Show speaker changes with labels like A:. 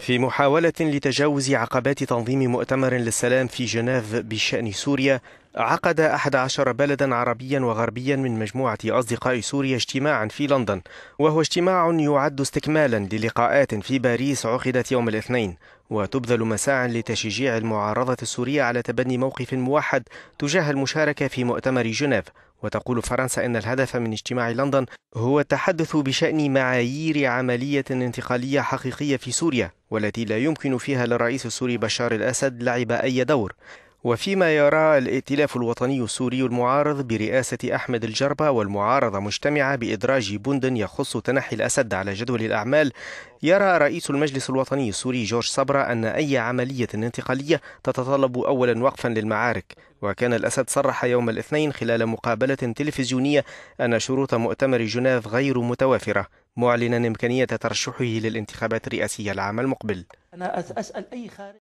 A: في محاولة لتجاوز عقبات تنظيم مؤتمر للسلام في جنيف بشأن سوريا عقد 11 بلدا عربيا وغربيا من مجموعة أصدقاء سوريا اجتماعا في لندن وهو اجتماع يعد استكمالا للقاءات في باريس عقدت يوم الاثنين وتبذل مساع لتشجيع المعارضة السورية على تبني موقف موحد تجاه المشاركة في مؤتمر جنيف وتقول فرنسا أن الهدف من اجتماع لندن هو التحدث بشأن معايير عملية انتقالية حقيقية في سوريا والتي لا يمكن فيها للرئيس السوري بشار الأسد لعب أي دور وفيما يرى الائتلاف الوطني السوري المعارض برئاسة أحمد الجربة والمعارضة مجتمعة بإدراج بند يخص تنحي الأسد على جدول الأعمال يرى رئيس المجلس الوطني السوري جورج صبرا أن أي عملية انتقالية تتطلب أولا وقفا للمعارك وكان الأسد صرح يوم الاثنين خلال مقابلة تلفزيونية أن شروط مؤتمر جنيف غير متوافرة معلنا إمكانية ترشحه للانتخابات الرئاسية العام المقبل
B: أنا أسأل أي خارج